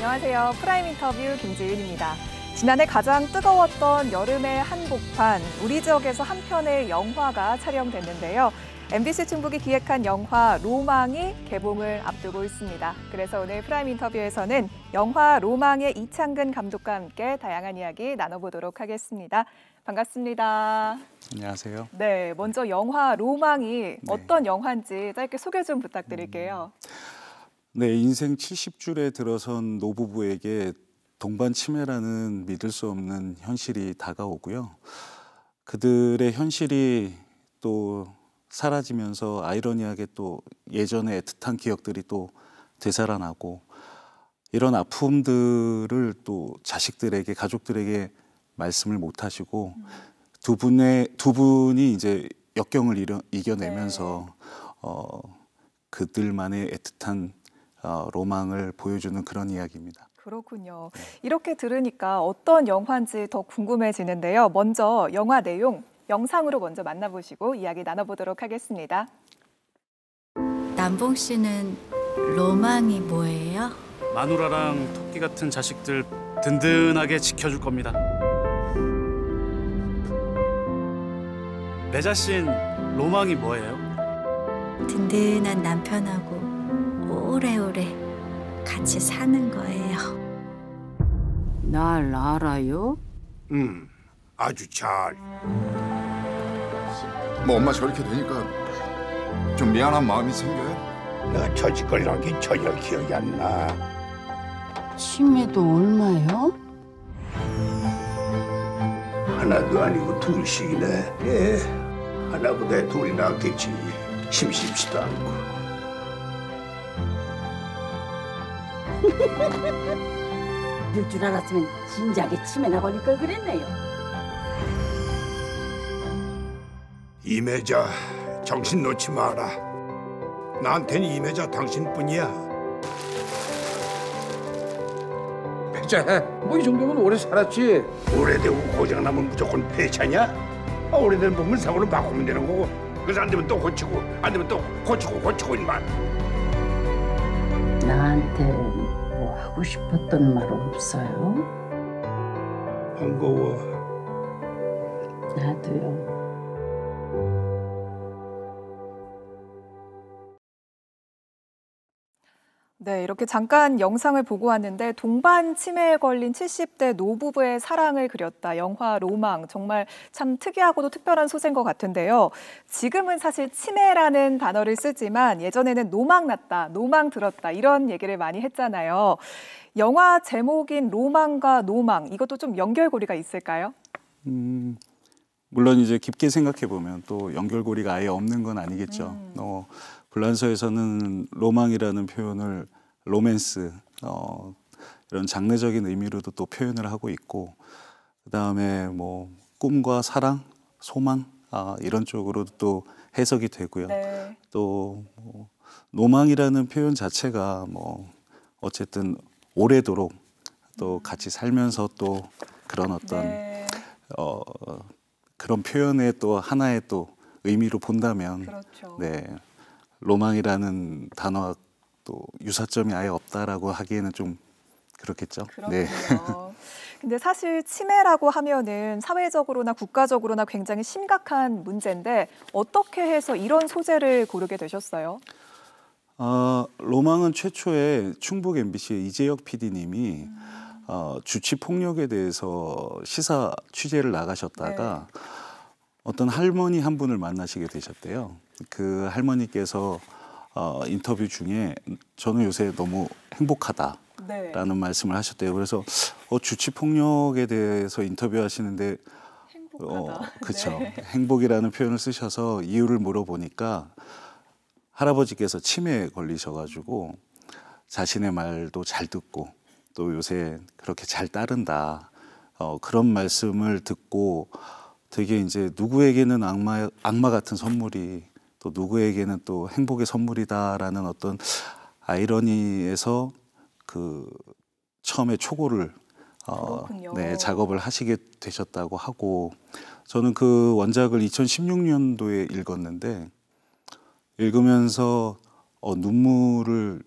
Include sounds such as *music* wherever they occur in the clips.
안녕하세요. 프라임 인터뷰 김지윤입니다. 지난해 가장 뜨거웠던 여름의 한복판, 우리 지역에서 한 편의 영화가 촬영됐는데요. MBC 충북이 기획한 영화 로망이 개봉을 앞두고 있습니다. 그래서 오늘 프라임 인터뷰에서는 영화 로망의 이창근 감독과 함께 다양한 이야기 나눠보도록 하겠습니다. 반갑습니다. 안녕하세요. 네, 먼저 영화 로망이 네. 어떤 영화인지 짧게 소개 좀 부탁드릴게요. 음. 네, 인생 70줄에 들어선 노부부에게 동반 치매라는 믿을 수 없는 현실이 다가오고요. 그들의 현실이 또 사라지면서 아이러니하게 또 예전의 애틋한 기억들이 또 되살아나고 이런 아픔들을 또 자식들에게 가족들에게 말씀을 못 하시고 음. 두 분의 두 분이 이제 역경을 이겨, 내면서 네. 어, 그들만의 애틋한 어, 로망을 보여주는 그런 이야기입니다. 그렇군요. 네. 이렇게 들으니까 어떤 영화인지 더 궁금해지는데요. 먼저 영화 내용 영상으로 먼저 만나보시고 이야기 나눠보도록 하겠습니다. 남봉 씨는 로망이 뭐예요? 마누라랑 토끼 같은 자식들 든든하게 지켜줄 겁니다. 내 자신 로망이 뭐예요? 든든한 남편하고 오래오래 같이 사는 거예요. 날 알아요? 응, 음, 아주 잘. 뭐 엄마 저렇게 되니까 좀 미안한 마음이 생겨요? 내 저지걸 나긴 전혀 기억이 안 나. 치매도 얼마요? 하나도 아니고 둘씩이네. 예, 하나보다 둘이 낫겠지. 심심치도 않고. 이럴 *laughs* 줄 알았으면 진작에 치매나 걸릴 걸 그랬네요. 이매자, 정신 놓지 마라. 나한텐 이매자 당신뿐이야. 자, 뭐이 정도면 오래 살았지. 오래되고 고장나면 무조건 폐차냐? 아, 오래된 부분 사고로 바꾸면 되는 거고 그래서 안 되면 또 고치고 안 되면 또 고치고 고치고 인만. 나한테 하고 싶었던 말 없어요? 반가워. 나도요. 네, 이렇게 잠깐 영상을 보고 왔는데 동반 치매에 걸린 70대 노부부의 사랑을 그렸다. 영화 로망. 정말 참 특이하고도 특별한 소재인 것 같은데요. 지금은 사실 치매라는 단어를 쓰지만 예전에는 노망 났다, 노망 들었다 이런 얘기를 많이 했잖아요. 영화 제목인 로망과 노망 이것도 좀 연결고리가 있을까요? 음, 물론 이제 깊게 생각해 보면 또 연결고리가 아예 없는 건 아니겠죠. 음. 어, 불란서에서는 로망이라는 표현을 로맨스 어, 이런 장르적인 의미로도 또 표현을 하고 있고 그 다음에 뭐 꿈과 사랑, 소망 아, 이런 쪽으로도 또 해석이 되고요. 네. 또 뭐, 노망이라는 표현 자체가 뭐 어쨌든 오래도록 또 음. 같이 살면서 또 그런 어떤 네. 어, 그런 표현의 또 하나의 또 의미로 본다면 그렇죠. 네 로망이라는 단어가 또 유사점이 아예 없다라고 하기에는 좀 그렇겠죠. 네. 그렇군요. 네. 근데 사실 치매라고 하면은 사회적으로나 국가적으로나 굉장히 심각한 문제인데 어떻게 해서 이런 소재를 고르게 되셨어요? 어, 로망은 최초에 충북 MBC의 이재혁 PD님이 음. 어, 주치 폭력에 대해서 시사 취재를 나가셨다가 네. 어떤 할머니 한 분을 만나시게 되셨대요. 그 할머니께서 어, 인터뷰 중에 저는 요새 너무 행복하다라는 네. 말씀을 하셨대요. 그래서 어, 주치 폭력에 대해서 인터뷰하시는데 행복하다. 어, *laughs* 그렇죠. 네. 행복이라는 표현을 쓰셔서 이유를 물어보니까 할아버지께서 치매에 걸리셔가지고 자신의 말도 잘 듣고 또 요새 그렇게 잘 따른다 어, 그런 말씀을 듣고 되게 이제 누구에게는 악마 악마 같은 선물이 또 누구에게는 또 행복의 선물이다라는 어떤 아이러니에서 그 처음에 초고를 어, 네, 작업을 하시게 되셨다고 하고 저는 그 원작을 2016년도에 읽었는데 읽으면서 어, 눈물을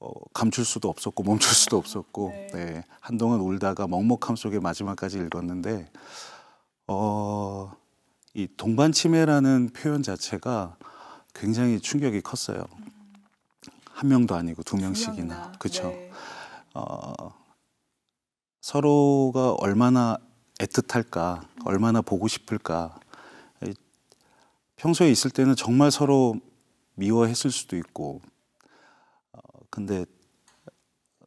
어, 감출 수도 없었고 멈출 수도 없었고 *laughs* 네. 네 한동안 울다가 먹먹함 속에 마지막까지 읽었는데 어, 이 동반 치매라는 표현 자체가 굉장히 충격이 컸어요. 한 명도 아니고 두 명씩이나 그렇죠. 네. 어, 서로가 얼마나 애틋할까, 음. 얼마나 보고 싶을까. 평소에 있을 때는 정말 서로 미워했을 수도 있고, 어, 근데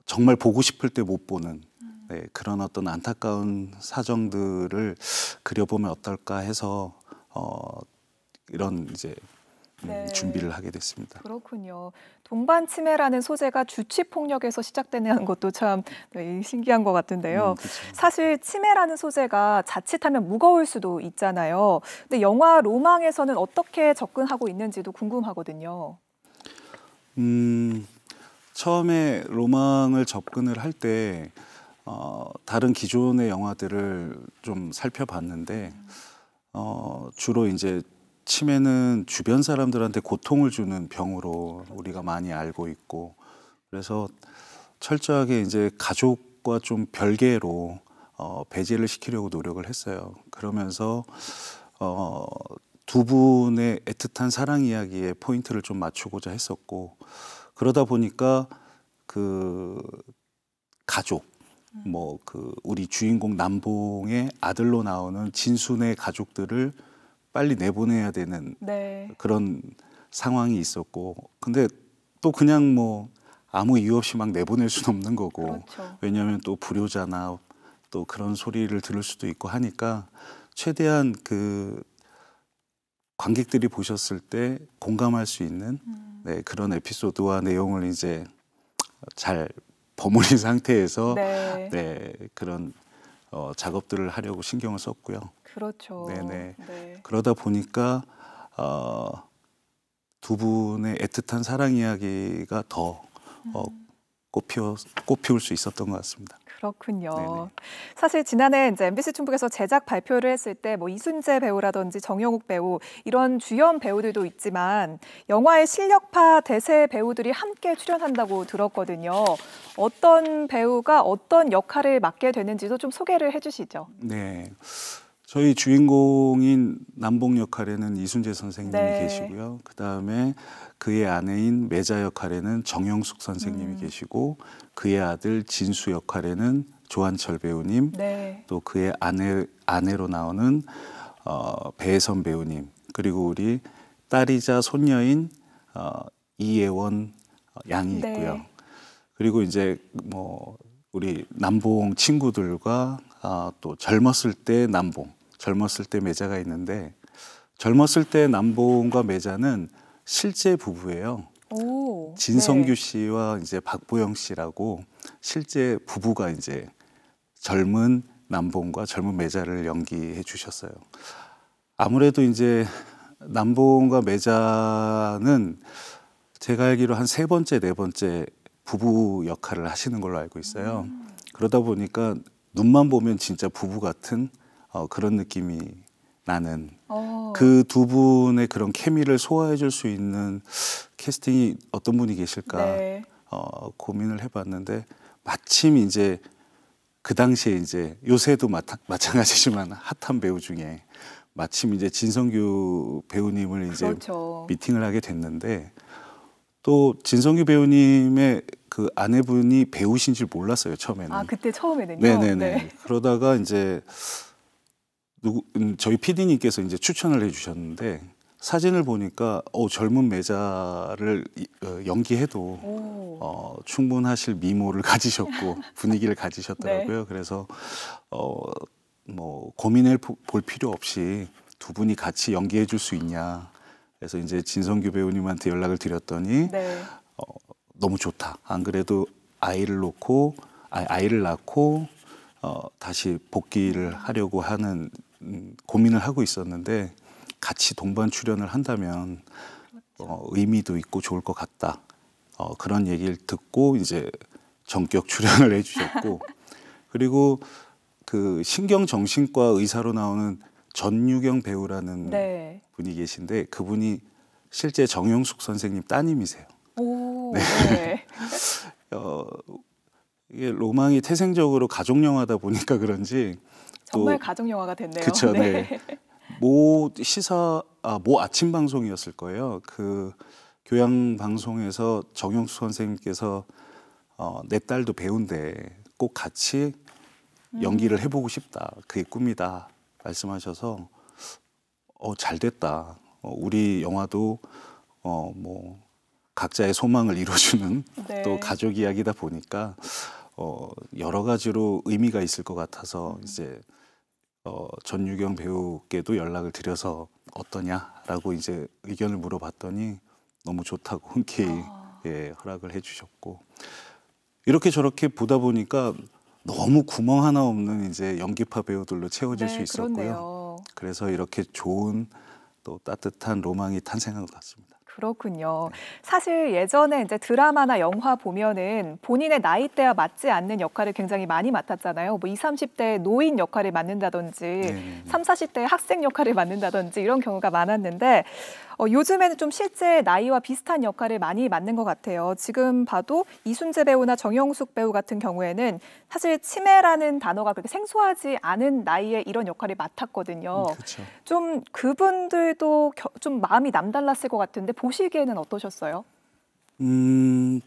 정말 보고 싶을 때 못 보는 음. 네, 그런 어떤 안타까운 사정들을 그려보면 어떨까 해서 어, 이런 이제 음, 네. 준비를 하게 됐습니다. 그렇군요. 동반 치매라는 소재가 주치 폭력에서 시작되는 *laughs* 것도 참 네, 신기한 것 같은데요. 음, 그렇죠. 사실 치매라는 소재가 자칫하면 무거울 수도 있잖아요. 근데 영화 로망에서는 어떻게 접근하고 있는지도 궁금하거든요. 음, 처음에 로망을 접근을 할때 어, 다른 기존의 영화들을 좀 살펴봤는데. 음. 어, 주로 이제 치매는 주변 사람들한테 고통을 주는 병으로 우리가 많이 알고 있고 그래서 철저하게 이제 가족과 좀 별개로 어, 배제를 시키려고 노력을 했어요. 그러면서 어, 두 분의 애틋한 사랑 이야기에 포인트를 좀 맞추고자 했었고 그러다 보니까 그 가족 뭐그 우리 주인공 남봉의 아들로 나오는 진순의 가족들을 빨리 내보내야 되는 네. 그런 상황이 있었고 근데 또 그냥 뭐 아무 이유 없이 막 내보낼 수는 없는 거고 그렇죠. 왜냐하면 또 불효자나 또 그런 소리를 들을 수도 있고 하니까 최대한 그 관객들이 보셨을 때 공감할 수 있는 음. 네, 그런 에피소드와 내용을 이제 잘 버무린 *laughs* 상태에서 네. 네, 그런 어, 작업들을 하려고 신경을 썼고요. 그렇죠. 네네. 네. 그러다 보니까 어, 두 분의 애틋한 사랑 이야기가 더 어, 음. 꽃피워, 꽃피울 수 있었던 것 같습니다. 그렇군요. 네네. 사실 지난해 이제 MBC 충북에서 제작 발표를 했을 때 뭐 이순재 배우라든지 정영욱 배우 이런 주연 배우들도 있지만 영화의 실력파 대세 배우들이 함께 출연한다고 들었거든요. 어떤 배우가 어떤 역할을 맡게 되는지도 좀 소개를 해주시죠. 네. 저희 주인공인 남봉 역할에는 이순재 선생님이 네. 계시고요. 그 다음에 그의 아내인 매자 역할에는 정영숙 선생님이 음. 계시고 그의 아들 진수 역할에는 조한철 배우님, 네. 또 그의 아내 아내로 나오는 어, 배혜선 배우님, 그리고 우리 딸이자 손녀인 어, 이예원 어, 양이 네. 있고요. 그리고 이제 뭐 우리 남봉 친구들과 아, 또 젊었을 때 남봉 젊었을 때 매자가 있는데 젊었을 때 남보은과 매자는 실제 부부예요. 오, 네. 진성규 네. 씨와 이제 박보영 씨라고 실제 부부가 이제 젊은 남봉과 젊은 매자를 연기해 주셨어요. 아무래도 이제 남봉과 매자는 제가 알기로 한 세 번째 네 번째 부부 역할을 하시는 걸로 알고 있어요. 음. 그러다 보니까 눈만 보면 진짜 부부 같은 어, 그런 느낌이 나는 어. 그두 분의 그런 케미를 소화해 줄 수 있는 캐스팅이 어떤 분이 계실까 네. 어, 고민을 해봤는데 마침 이제 그 당시에 이제 요새도 마타, 마찬가지지만 핫한 배우 중에 마침 이제 진성규 배우님을 이제 그렇죠. 미팅을 하게 됐는데 또 진성규 배우님의 그 아내분이 배우신 줄 몰랐어요 처음에는. 아 그때 처음에는요. 네네네. 네. 그러다가 이제 누구, 음, 저희 PD님께서 이제 추천을 해주셨는데 사진을 보니까 어, 젊은 매자를 어, 연기해도 어, 충분하실 미모를 *laughs* 가지셨고 분위기를 가지셨더라고요. 네. 그래서 어, 뭐 고민을 볼 필요 없이 두 분이 같이 연기해 줄 수 있냐. 그래서 이제 진성규 배우님한테 연락을 드렸더니 네. 어, 너무 좋다. 안 그래도 아이를 놓고 아 아이를 낳고 어, 다시 복귀를 하려고 하는 고민을 하고 있었는데 같이 동반 출연을 한다면 어, 의미도 있고 좋을 것 같다. 어, 그런 얘기를 듣고 이제 전격 출연을 *laughs* 해주셨고 그리고 그 신경정신과 의사로 나오는 전유경 배우라는 네. 분이 계신데 그분이 실제 정영숙 선생님 따님이세요. 오, 네. 네. *laughs* 어, 이게 로망이 태생적으로 가족 영화다 보니까 그런지 정말 가족 영화가 됐네요. 그쵸, 네. 네. 모 시사 아, 모 아침 방송이었을 거예요. 그 교양 방송에서 정영수 선생님께서 어, 내 딸도 배운데 꼭 같이 음. 연기를 해보고 싶다. 그게 꿈이다. 말씀하셔서 어, 잘 됐다. 어, 우리 영화도 어, 뭐 각자의 소망을 이루어주는 *laughs* 네. 또 가족 이야기다 보니까 어, 여러 가지로 의미가 있을 것 같아서 음. 이제 어, 전유경 배우께도 연락을 드려서 어떠냐라고 이제 의견을 물어봤더니 너무 좋다고 흔쾌히 아. 예, 허락을 해주셨고 이렇게 저렇게 보다 보니까 너무 구멍 하나 없는 이제 연기파 배우들로 채워질 네, 수 있었고요. 그렇네요. 그래서 이렇게 좋은 또 따뜻한 로망이 탄생한 것 같습니다. 그렇군요. 사실 예전에 이제 드라마나 영화 보면은 본인의 나이대와 맞지 않는 역할을 굉장히 많이 맡았잖아요. 뭐 20, 30대 노인 역할을 맡는다든지, 네. 3, 40대 학생 역할을 맡는다든지 이런 경우가 많았는데 어, 요즘에는 좀 실제 나이와 비슷한 역할을 많이 맡는 것 같아요. 지금 봐도 이순재 배우나 정영숙 배우 같은 경우에는 사실 치매라는 단어가 그렇게 생소하지 않은 나이에 이런 역할을 맡았거든요. 음, 좀 그분들도 겨, 좀 마음이 남달랐을 것 같은데 보시기에는 어떠셨어요? 음,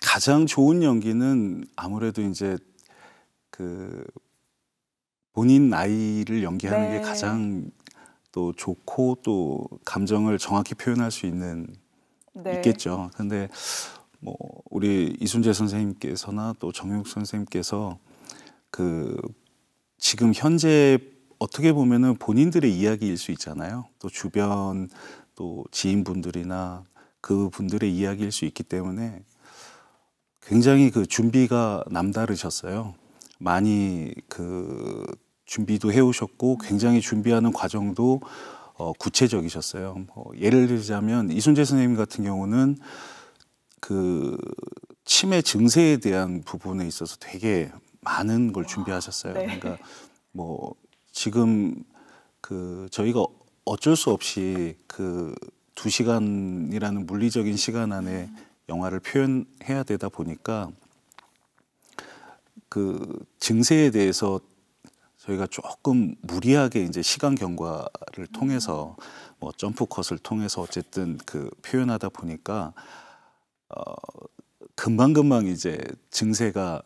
가장 좋은 연기는 아무래도 이제 그 본인 나이를 연기하는 네. 게 가장 또 좋고 또 감정을 정확히 표현할 수 있는 네. 있겠죠. 근데 뭐 우리 이순재 선생님께서나 또 정용 선생님께서 그 지금 현재 어떻게 보면은 본인들의 이야기일 수 있잖아요. 또 주변 또 지인분들이나 그 분들의 이야기일 수 있기 때문에 굉장히 그 준비가 남다르셨어요. 많이 그 준비도 해오셨고 굉장히 준비하는 과정도 어, 구체적이셨어요. 어, 예를 들자면 이순재 선생님 같은 경우는 그 치매 증세에 대한 부분에 있어서 되게 많은 걸 준비하셨어요. 네. 그러니까 뭐 지금 그 저희가 어쩔 수 없이 그 두 시간이라는 물리적인 시간 안에 영화를 표현해야 되다 보니까 그 증세에 대해서 저희가 조금 무리하게 이제 시간 경과를 통해서 뭐 점프 컷을 통해서 어쨌든 그 표현하다 보니까 어 금방 금방 이제 증세가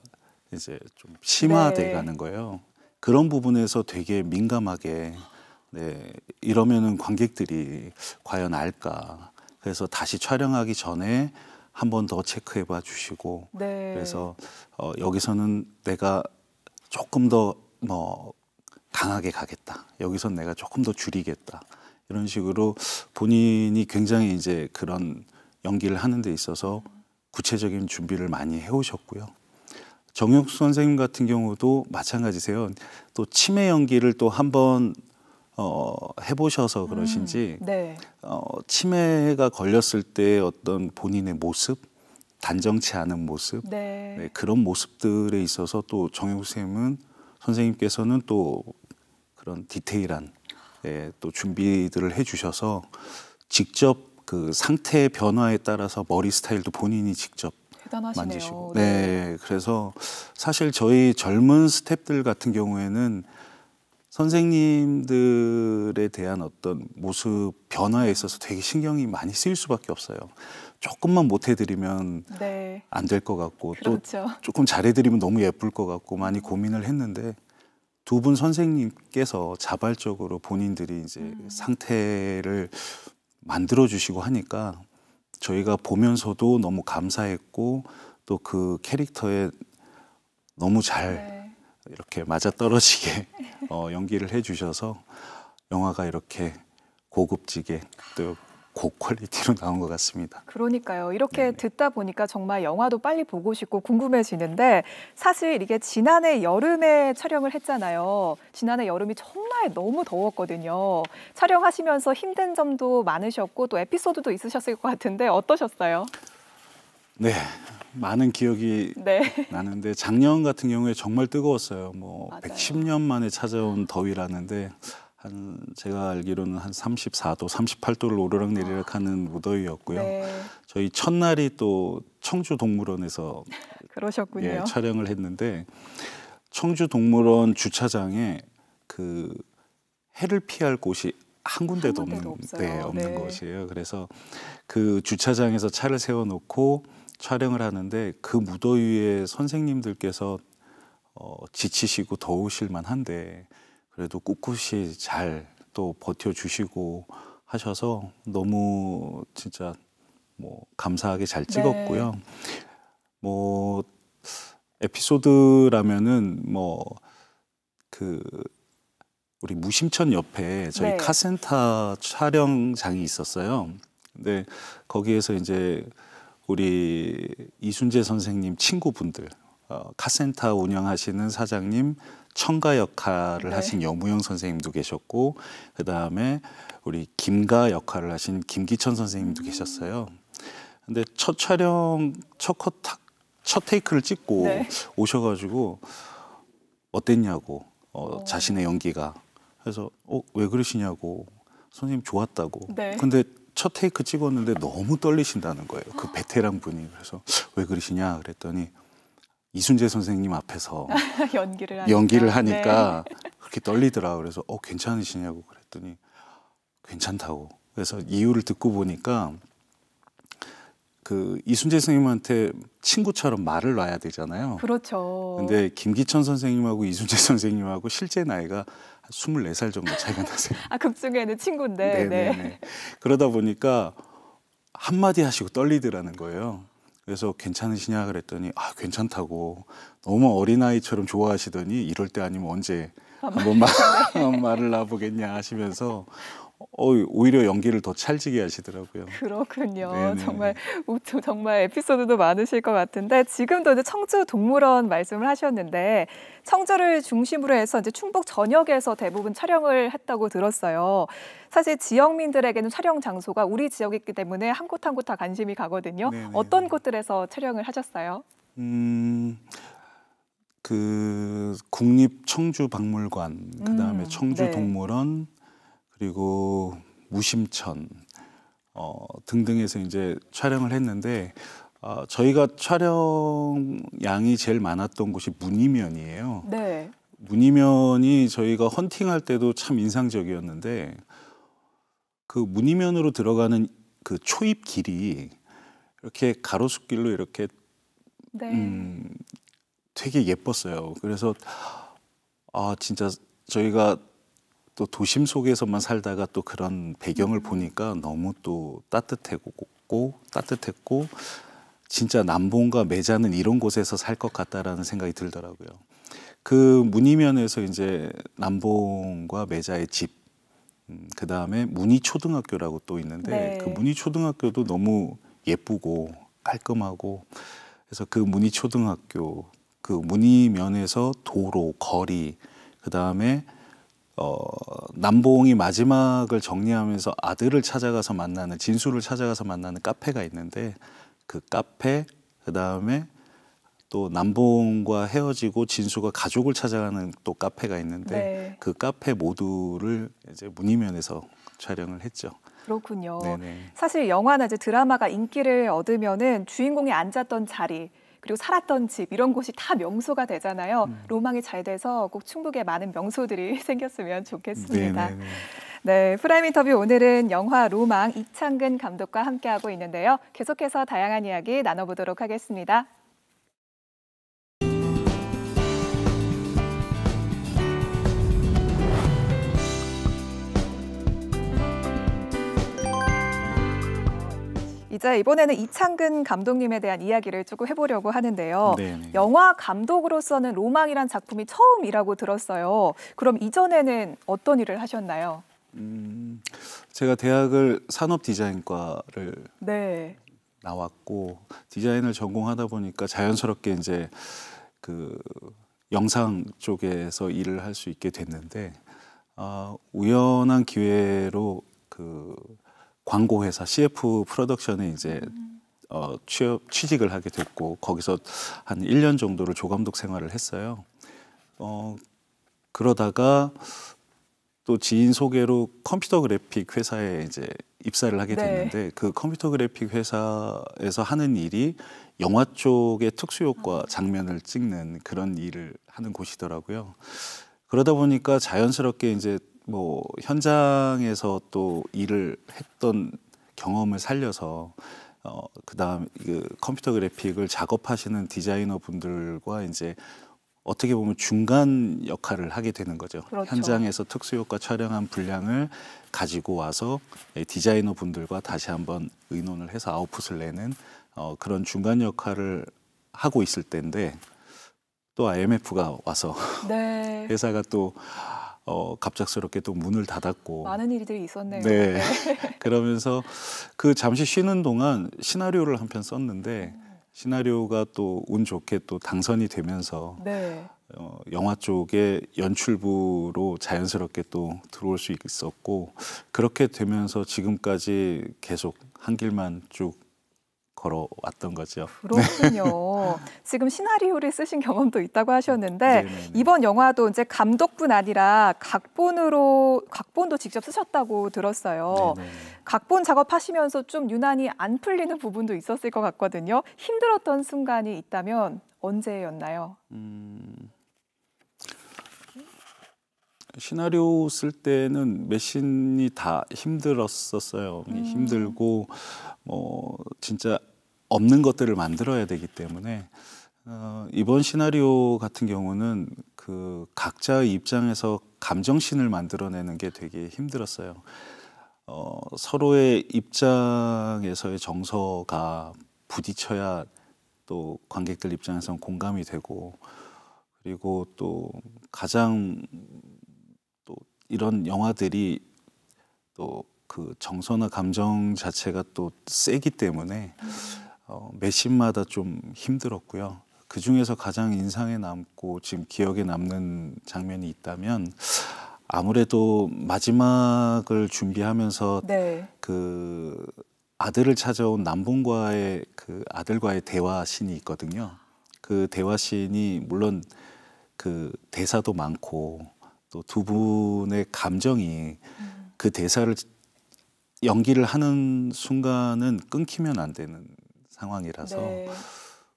이제 좀 심화돼 네. 가는 거예요. 그런 부분에서 되게 민감하게 네 이러면은 관객들이 과연 알까? 그래서 다시 촬영하기 전에 한 번 더 체크해 봐 주시고 네. 그래서 어 여기서는 내가 조금 더뭐 강하게 가겠다. 여기서 내가 조금 더 줄이겠다. 이런 식으로 본인이 굉장히 이제 그런 연기를 하는 데 있어서 구체적인 준비를 많이 해오셨고요. 정혁수 선생님 같은 경우도 마찬가지세요. 또 치매 연기를 또 한번 어, 해보셔서 음, 그러신지 음, 네. 어, 치매가 걸렸을 때 어떤 본인의 모습 단정치 않은 모습 네. 네, 그런 모습들에 있어서 또 정혁수 선생님은 선생님께서는 또 그런 디테일한 예, 또 준비들을 해주셔서 직접 그상태 변화에 따라서 머리 스타일도 본인이 직접 대단하시네요. 만지시고. 네. 네. 그래서 사실 저희 젊은 스탭들 같은 경우에는 선생님들에 대한 어떤 모습 변화에 있어서 되게 신경이 많이 쓰일 수밖에 없어요. 조금만 못해드리면 네. 안될 것 같고 그렇죠. 또 조금 잘해드리면 너무 예쁠 것 같고 많이 고민을 했는데 두 분 선생님께서 자발적으로 본인들이 이제 음. 상태를 만들어 주시고 하니까 저희가 보면서도 너무 감사했고 또 그 캐릭터에 너무 잘 네. 이렇게 맞아떨어지게 *laughs* 어, 연기를 해주셔서 영화가 이렇게 고급지게 또 고퀄리티로 *laughs* 나온 것 같습니다. 그러니까요. 이렇게 네네. 듣다 보니까 정말 영화도 빨리 보고 싶고 궁금해지는데 사실 이게 지난해 여름에 촬영을 했잖아요. 지난해 여름이 정말 너무 더웠거든요. 촬영하시면서 힘든 점도 많으셨고 또 에피소드도 있으셨을 것 같은데 어떠셨어요? 네. 많은 기억이 네. 나는데 작년 같은 경우에 정말 뜨거웠어요. 뭐 맞아요. 110년 만에 찾아온 더위라는데 한 제가 알기로는 한 34도, 38도를 오르락 내리락 하는 무더위였고요. 네. 저희 첫날이 또 청주 동물원에서 *laughs* 그러셨군요. 예, 촬영을 했는데 청주 동물원 주차장에 그 해를 피할 곳이 한 군데도, 한 군데도 없는 네, 없는 네. 것이에요. 그래서 그 주차장에서 차를 세워놓고 촬영을 하는데 그 무더위에 선생님들께서 어, 지치시고 더우실 만한데 그래도 꿋꿋이 잘 또 버텨주시고 하셔서 너무 진짜 뭐 감사하게 잘 네. 찍었고요. 네. 뭐 에피소드라면은 뭐 그 우리 무심천 옆에 저희 네. 카센터 촬영장이 있었어요. 근데 거기에서 이제 우리 이순재 선생님 친구분들 어, 카센터 운영하시는 사장님, 청가 역할을 네. 하신 여무영 선생님도 계셨고 그 다음에 우리 김가 역할을 하신 김기천 선생님도 음. 계셨어요. 근데 첫 촬영 첫 컷 첫 테이크를 찍고 네. 오셔가지고 어땠냐고 어, 어. 자신의 연기가 그래서 어, 왜 그러시냐고 선생님 좋았다고. 네. 근데 첫 테이크 찍었는데 너무 떨리신다는 거예요. 그 베테랑 분이 그래서 왜 그러시냐 그랬더니 이순재 선생님 앞에서 *laughs* 연기를 하니까, 연기를 하니까 네. 그렇게 떨리더라. 그래서 어 괜찮으시냐고 그랬더니 괜찮다고. 그래서 이유를 듣고 보니까 그 이순재 선생님한테 친구처럼 말을 놔야 되잖아요. 그렇죠. 근데 김기천 선생님하고 이순재 선생님하고 실제 나이가 24살 정도 차이가 나세요. 아, 극중에는 친구인데. 네네네. 네, 네. 네. 그러다 보니까 한마디 하시고 떨리더라는 거예요. 그래서 괜찮으시냐 그랬더니 아 괜찮다고 너무 어린아이처럼 좋아하시더니 이럴 때 아니면 언제 한번 말, *laughs* 말을 놔보겠냐 하시면서 오히려 연기를 더 찰지게 하시더라고요. 그렇군요. 네네. 정말 정말 에피소드도 많으실 것 같은데 지금도 이제 청주 동물원 말씀을 하셨는데 청주를 중심으로 해서 이제 충북 전역에서 대부분 촬영을 했다고 들었어요. 사실 지역민들에게는 촬영 장소가 우리 지역이기 때문에 한 곳 한 곳 다 관심이 가거든요. 네네. 어떤 곳들에서 촬영을 하셨어요? 음. 그 국립 청주 박물관, 그다음에 음, 청주 네. 동물원, 그리고 무심천 어, 등등에서 이제 촬영을 했는데 어, 저희가 촬영 양이 제일 많았던 곳이 문이면이에요. 네. 문이면이 저희가 헌팅할 때도 참 인상적이었는데 그 문이면으로 들어가는 그 초입 길이 이렇게 가로수길로 이렇게 네. 음, 되게 예뻤어요. 그래서 아 진짜 저희가 또 도심 속에서만 살다가 또 그런 배경을 음. 보니까 너무 또 따뜻했고 따뜻했고 진짜 남봉과 매자는 이런 곳에서 살 것 같다라는 생각이 들더라고요. 그 문이면에서 이제 남봉과 매자의 집, 음, 그 다음에 문이 초등학교라고 또 있는데 네. 그 문이 초등학교도 너무 예쁘고 깔끔하고 그래서 그 문이 초등학교 그 문이면에서 도로 거리 그 다음에 어, 남봉이 마지막을 정리하면서 아들을 찾아가서 만나는 진수를 찾아가서 만나는 카페가 있는데 그 카페 그 다음에 또 남봉과 헤어지고 진수가 가족을 찾아가는 또 카페가 있는데 네. 그 카페 모두를 이제 문이면에서 촬영을 했죠. 그렇군요. 네네. 사실 영화나 이제 드라마가 인기를 얻으면은 주인공이 앉았던 자리 그리고 살았던 집 이런 곳이 다 명소가 되잖아요. 음. 로망이 잘 돼서 꼭 충북에 많은 명소들이 *laughs* 생겼으면 좋겠습니다. 네네네. 네, 네. 네, 프라임 인터뷰 오늘은 영화 로망 이창근 감독과 함께하고 있는데요. 계속해서 다양한 이야기 나눠보도록 하겠습니다. 이제 이번에는 이창근 감독님에 대한 이야기를 조금 해보려고 하는데요. 네네. 네. 영화 감독으로서는 로망이란 작품이 처음이라고 들었어요. 그럼 이전에는 어떤 일을 하셨나요? 음, 제가 대학을 산업 디자인과를 네. 나왔고 디자인을 전공하다 보니까 자연스럽게 이제 그 영상 쪽에서 일을 할 수 있게 됐는데 어, 우연한 기회로 그 광고회사 CF 프로덕션에 이제 음. 어, 취업, 취직을 하게 됐고 거기서 한 1년 정도를 조감독 생활을 했어요. 어, 그러다가 또 지인 소개로 컴퓨터 그래픽 회사에 이제 입사를 하게 네. 됐는데 네. 그 컴퓨터 그래픽 회사에서 하는 일이 영화 쪽의 특수 효과 음. 장면을 찍는 그런 일을 하는 곳이더라고요. 그러다 보니까 자연스럽게 이제 뭐 현장에서 또 일을 했던 경험을 살려서 어, 그다음 그 컴퓨터 그래픽을 작업하시는 디자이너 분들과 이제 어떻게 보면 중간 역할을 하게 되는 거죠. 그렇죠. 현장에서 특수효과 촬영한 분량을 가지고 와서 디자이너 분들과 다시 한번 의논을 해서 아웃풋을 내는 어, 그런 중간 역할을 하고 있을 때인데 또 IMF가 와서 네. *laughs* 회사가 또 어, 갑작스럽게 또 문을 닫았고 많은 일들이 있었네요. 네. 네. *laughs* 그러면서 그 잠시 쉬는 동안 시나리오를 한 편 썼는데 시나리오가 또 운 좋게 또 당선이 되면서 네. 어, 영화 쪽에 연출부로 자연스럽게 또 들어올 수 있었고 그렇게 되면서 지금까지 계속 한 길만 쭉 걸어왔던 거죠. 그렇군요. 네. *laughs* 지금 시나리오를 쓰신 경험도 있다고 하셨는데 네네네. 음, 네, 네. 이번 영화도 이제 감독뿐 아니라 각본으로 각본도 직접 쓰셨다고 들었어요. 네네. 각본 작업하시면서 좀 유난히 안 풀리는 부분도 있었을 것 같거든요. 힘들었던 순간이 있다면 언제였나요? 음... 시나리오 쓸 때는 메신이 다 힘들었었어요. 음. 힘들고 뭐 진짜 없는 것들을 만들어야 되기 때문에 어, 이번 시나리오 같은 경우는 그 각자의 입장에서 감정신을 만들어내는 게 되게 힘들었어요. 어, 서로의 입장에서의 정서가 부딪혀야 또 관객들 입장에서는 공감이 되고 그리고 또 가장 또 이런 영화들이 또 그 정서나 감정 자체가 또 세기 때문에 어, 매신마다 좀 힘들었고요. 그 중에서 가장 인상에 남고 지금 기억에 남는 장면이 있다면 아무래도 마지막을 준비하면서 네. 그 아들을 찾아온 남봉과의 그 아들과의 대화 신이 있거든요. 그 대화 신이 물론 그 대사도 많고 또 두 분의 감정이 음. 그 대사를 연기를 하는 순간은 끊기면 안 되는 상황이라서 네.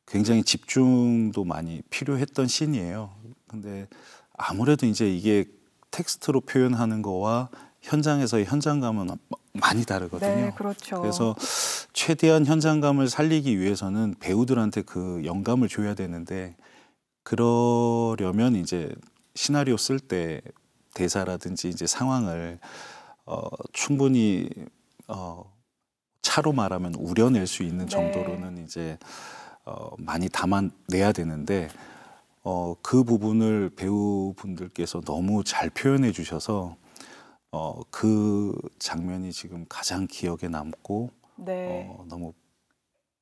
굉장히 집중도 많이 필요했던 신이에요 근데 아무래도 이제 이게 텍스트로 표현하는 거와 현장에서의 현장감은 많이 다르거든요. 네, 그렇죠. 그래서 최대한 현장감을 살리기 위해서는 배우들한테 그 영감을 줘야 되는데 그러려면 이제 시나리오 쓸 때 대사라든지 이제 상황을 어, 충분히 어, 차로 말하면 우려낼 수 있는 네. 정도로는 이제 어, 많이 담아내야 되는데 어, 그 부분을 배우분들께서 너무 잘 표현해 주셔서 어, 그 장면이 지금 가장 기억에 남고 네. 어, 너무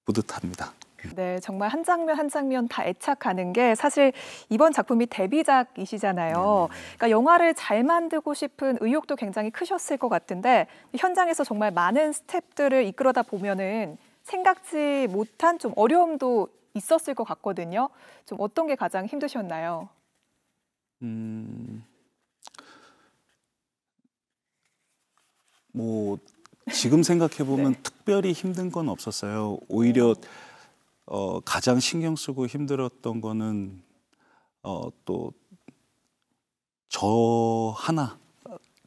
뿌듯합니다. 네, 정말 한 장면 한 장면 다 애착하는 게 사실 이번 작품이 데뷔작이시잖아요. 그러니까 영화를 잘 만들고 싶은 의욕도 굉장히 크셨을 것 같은데 현장에서 정말 많은 스탭들을 이끌어다 보면은 생각지 못한 좀 어려움도 있었을 것 같거든요. 좀 어떤 게 가장 힘드셨나요? 음. 뭐 지금 생각해 보면 네. 특별히 힘든 건 없었어요. 음. 오히려 음. 어, 가장 신경 쓰고 힘들었던 거는 어, 또 저 하나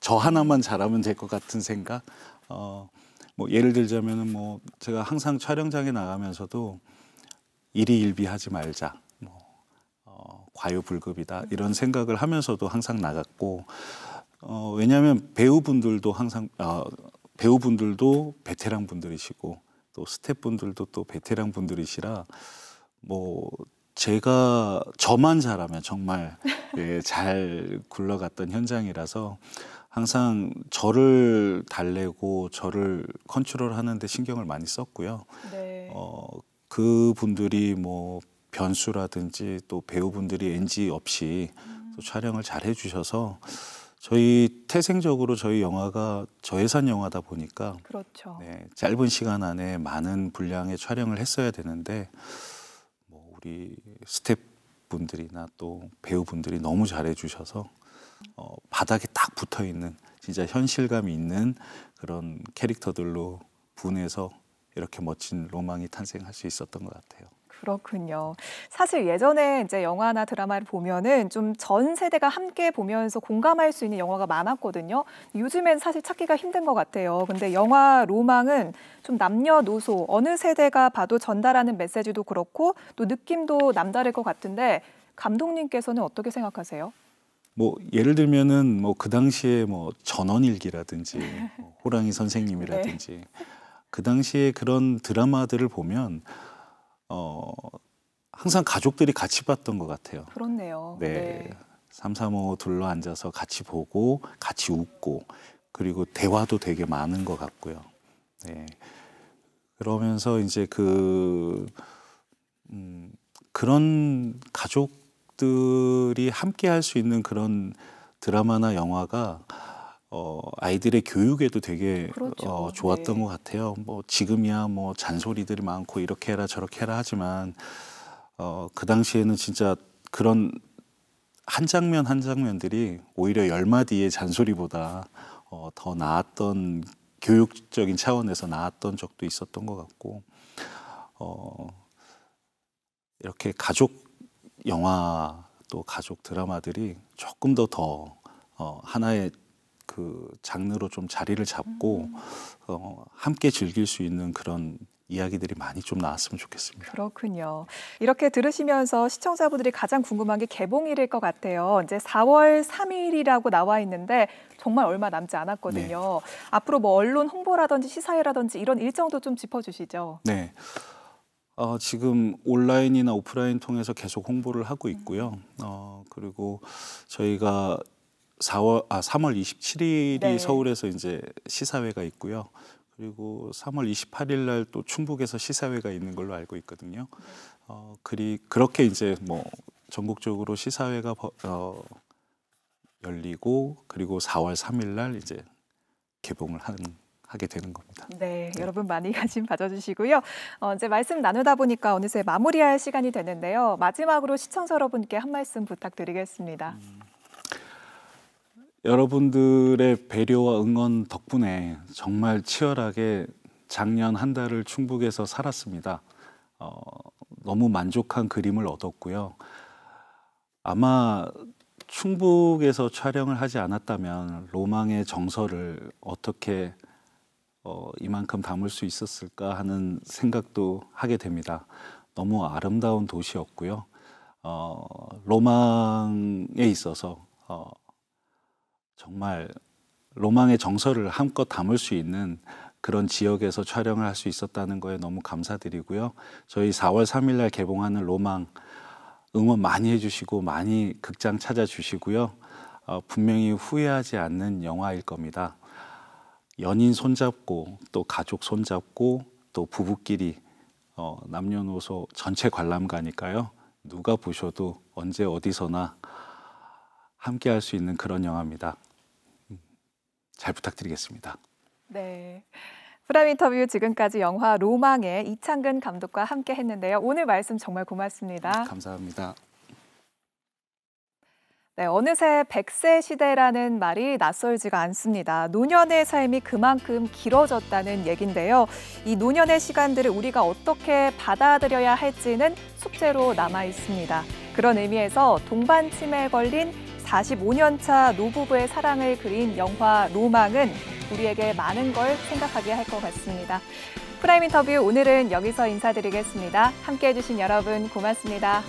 저 하나만 잘하면 될 것 같은 생각. 어, 뭐 예를 들자면은 뭐 제가 항상 촬영장에 나가면서도 일이일비하지 말자. 뭐 어, 과유불급이다 이런 생각을 하면서도 항상 나갔고 어, 왜냐하면 배우분들도 항상 어, 배우분들도 베테랑 분들이시고 또 스태프분들도 또 베테랑 분들이시라 뭐 제가 저만 잘하면 정말 *laughs* 예, 잘 굴러갔던 현장이라서 항상 저를 달래고 저를 컨트롤하는데 신경을 많이 썼고요. 네. 어, 그 분들이 뭐 변수라든지 또 배우분들이 NG 없이 음. 또 촬영을 잘 해주셔서 저희 태생적으로 저희 영화가 저예산 영화다 보니까 그렇죠. 네, 짧은 시간 안에 많은 분량의 촬영을 했어야 되는데 뭐 우리 스태프분들이나 또 배우분들이 너무 잘해주셔서 어, 바닥에 딱 붙어 있는 진짜 현실감 있는 그런 캐릭터들로 분해서 이렇게 멋진 로망이 탄생할 수 있었던 것 같아요. 그렇군요. 사실 예전에 이제 영화나 드라마를 보면은 좀 전 세대가 함께 보면서 공감할 수 있는 영화가 많았거든요. 요즘엔 사실 찾기가 힘든 것 같아요. 근데 영화 로망은 좀 남녀노소 어느 세대가 봐도 전달하는 메시지도 그렇고 또 느낌도 남다를 것 같은데 감독님께서는 어떻게 생각하세요? 뭐 예를 들면은 뭐 그 당시에 뭐 전원일기라든지 *laughs* 뭐 호랑이 선생님이라든지 네. 그 당시에 그런 드라마들을 보면 어, 항상 가족들이 같이 봤던 것 같아요. 그렇네요. 네. 네. 3, 3, 5 둘러 앉아서 같이 보고 같이 웃고 그리고 대화도 되게 많은 것 같고요. 네. 그러면서 이제 그, 음, 그런 가족들이 함께 할 수 있는 그런 드라마나 영화가 어, 아이들의 교육에도 되게 그렇죠. 어, 네. 좋았던 네. 것 같아요. 뭐 지금이야 뭐 잔소리들이 많고 이렇게 해라 저렇게 해라 하지만 어, 그 당시에는 진짜 그런 한 장면 한 장면들이 오히려 열 마디의 잔소리보다 어, 더 나았던 교육적인 차원에서 나았던 적도 있었던 것 같고 어, 이렇게 가족 영화 또 가족 드라마들이 조금 더더 더, 어, 하나의 그 장르로 좀 자리를 잡고 음. 어, 함께 즐길 수 있는 그런 이야기들이 많이 좀 나왔으면 좋겠습니다. 그렇군요. 이렇게 들으시면서 시청자분들이 가장 궁금한 게 개봉일일 것 같아요. 이제 4월 3일이라고 나와 있는데 정말 얼마 남지 않았거든요. 네. 앞으로 뭐 언론 홍보라든지 시사회라든지 이런 일정도 좀 짚어주시죠. 네. 어, 지금 온라인이나 오프라인 통해서 계속 홍보를 하고 있고요. 어, 그리고 저희가 4월 아 3월 27일이 네. 서울에서 이제 시사회가 있고요. 그리고 3월 28일 날 또 충북에서 시사회가 있는 걸로 알고 있거든요. 어 그리 그렇게 이제 뭐 전국적으로 시사회가 어 열리고 그리고 4월 3일 날 이제 개봉을 하는 하게 되는 겁니다. 네, 네, 여러분 많이 *laughs* 관심 가져주시고요. 어, 이제 말씀 나누다 보니까 어느새 마무리할 시간이 되는데요. 마지막으로 시청자 여러분께 한 말씀 부탁드리겠습니다. 음. 여러분들의 배려와 응원 덕분에 정말 치열하게 작년 한 달을 충북에서 살았습니다. 어, 너무 만족한 그림을 얻었고요. 아마 충북에서 촬영을 하지 않았다면 로망의 정서를 어떻게 어, 이만큼 담을 수 있었을까 하는 생각도 하게 됩니다. 너무 아름다운 도시였고요. 어, 로망에 있어서 어, 정말 로망의 정서를 한껏 담을 수 있는 그런 지역에서 촬영을 할 수 있었다는 거에 너무 감사드리고요. 저희 4월 3일 날 개봉하는 로망 응원 많이 해주시고 많이 극장 찾아주시고요. 어, 분명히 후회하지 않는 영화일 겁니다. 연인 손잡고 또 가족 손잡고 또 부부끼리 어, 남녀노소 전체 관람가니까요. 누가 보셔도 언제 어디서나 함께 할 수 있는 그런 영화입니다. 잘 부탁드리겠습니다. 네. 프라 인터뷰 지금까지 영화 로망의 이창근 감독과 함께 했는데요. 오늘 말씀 정말 고맙습니다. 네, 감사합니다. 네, 어느새 100세 시대라는 말이 낯설지가 않습니다. 노년의 삶이 그만큼 길어졌다는 얘긴데요. 이 노년의 시간들을 우리가 어떻게 받아들여야 할지는 숙제로 남아 있습니다. 그런 의미에서 동반 치매에 걸린 45년 차 노부부의 사랑을 그린 영화 로망은 우리에게 많은 걸 생각하게 할 것 같습니다. 프라임 인터뷰 오늘은 여기서 인사드리겠습니다. 함께 해주신 여러분 고맙습니다.